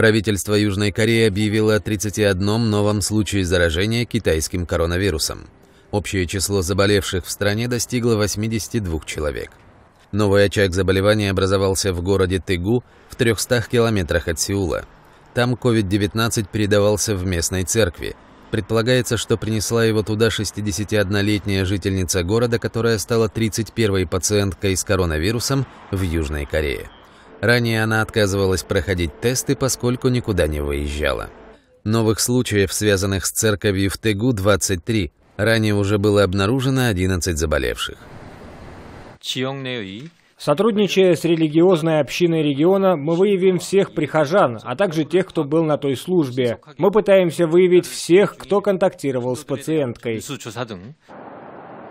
Правительство Южной Кореи объявило о 31 новом случае заражения китайским коронавирусом. Общее число заболевших в стране достигло 82 человек. Новый очаг заболевания образовался в городе Тыгу в 300 километрах от Сеула. Там COVID-19 передавался в местной церкви. Предполагается, что принесла его туда 61-летняя жительница города, которая стала 31-й пациенткой с коронавирусом в Южной Корее. Ранее она отказывалась проходить тесты, поскольку никуда не выезжала. Новых случаев, связанных с церковью в Тегу, 23. Ранее уже было обнаружено 11 заболевших. Сотрудничая с религиозной общиной региона, мы выявим всех прихожан, а также тех, кто был на той службе. Мы пытаемся выявить всех, кто контактировал с пациенткой.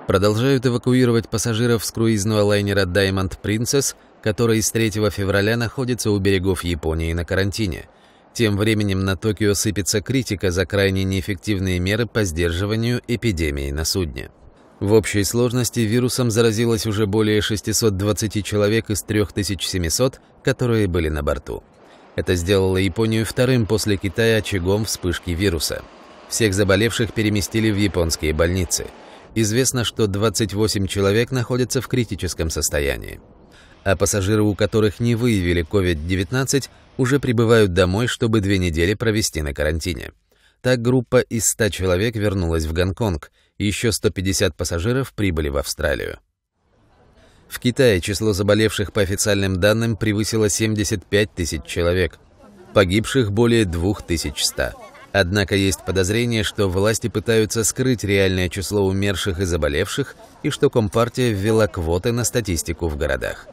Продолжают эвакуировать пассажиров с круизного лайнера Diamond Princess – который с 3 февраля находится у берегов Японии на карантине. Тем временем на Токио сыпется критика за крайне неэффективные меры по сдерживанию эпидемии на судне. В общей сложности вирусом заразилось уже более 620 человек из 3700, которые были на борту. Это сделало Японию вторым после Китая очагом вспышки вируса. Всех заболевших переместили в японские больницы. Известно, что 28 человек находятся в критическом состоянии а пассажиры, у которых не выявили COVID-19, уже прибывают домой, чтобы две недели провести на карантине. Так группа из 100 человек вернулась в Гонконг, и еще 150 пассажиров прибыли в Австралию. В Китае число заболевших по официальным данным превысило 75 тысяч человек, погибших более 2100. Однако есть подозрение, что власти пытаются скрыть реальное число умерших и заболевших, и что Компартия ввела квоты на статистику в городах.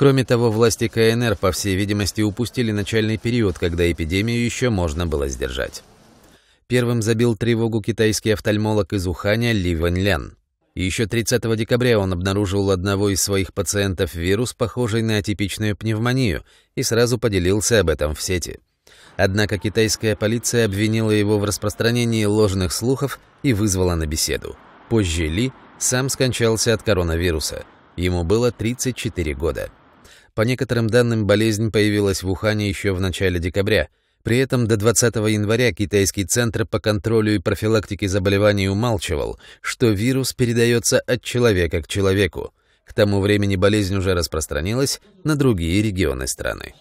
Кроме того, власти КНР, по всей видимости, упустили начальный период, когда эпидемию еще можно было сдержать. Первым забил тревогу китайский офтальмолог из Уханя Ли Вэн Лян. Еще 30 декабря он обнаружил одного из своих пациентов вирус, похожий на атипичную пневмонию, и сразу поделился об этом в сети. Однако китайская полиция обвинила его в распространении ложных слухов и вызвала на беседу. Позже Ли сам скончался от коронавируса. Ему было 34 года. По некоторым данным, болезнь появилась в Ухане еще в начале декабря. При этом до 20 января китайский центр по контролю и профилактике заболеваний умалчивал, что вирус передается от человека к человеку. К тому времени болезнь уже распространилась на другие регионы страны.